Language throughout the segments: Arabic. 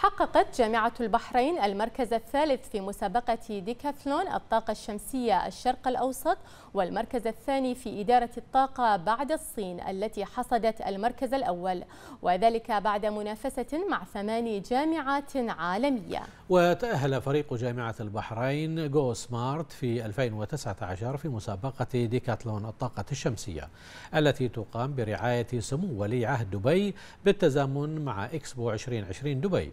حققت جامعة البحرين المركز الثالث في مسابقة ديكاثلون الطاقة الشمسية الشرق الأوسط والمركز الثاني في إدارة الطاقة بعد الصين التي حصدت المركز الأول وذلك بعد منافسة مع ثماني جامعات عالمية وتأهل فريق جامعة البحرين جو سمارت في 2019 في مسابقة ديكاثلون الطاقة الشمسية التي تقام برعاية سمو ولي عهد دبي بالتزامن مع إكسبو 2020 دبي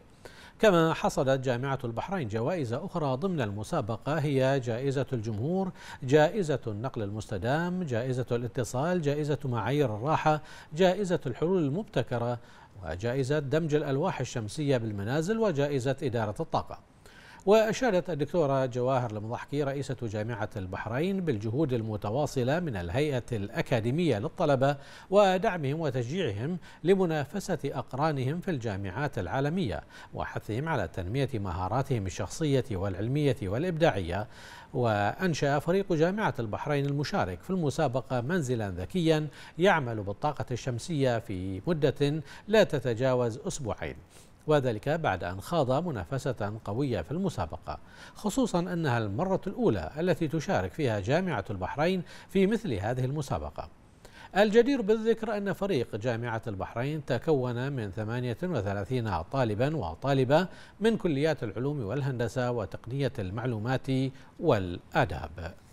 كما حصدت جامعة البحرين جوائز أخرى ضمن المسابقة هي جائزة الجمهور جائزة النقل المستدام جائزة الاتصال جائزة معايير الراحة جائزة الحلول المبتكرة وجائزة دمج الألواح الشمسية بالمنازل وجائزة إدارة الطاقة وأشارت الدكتورة جواهر المضحكي رئيسة جامعة البحرين بالجهود المتواصلة من الهيئة الأكاديمية للطلبة ودعمهم وتشجيعهم لمنافسة أقرانهم في الجامعات العالمية وحثهم على تنمية مهاراتهم الشخصية والعلمية والإبداعية وأنشأ فريق جامعة البحرين المشارك في المسابقة منزلا ذكيا يعمل بالطاقة الشمسية في مدة لا تتجاوز أسبوعين وذلك بعد أن خاض منافسة قوية في المسابقة خصوصا أنها المرة الأولى التي تشارك فيها جامعة البحرين في مثل هذه المسابقة الجدير بالذكر أن فريق جامعة البحرين تكون من 38 طالبا وطالبة من كليات العلوم والهندسة وتقنية المعلومات والآداب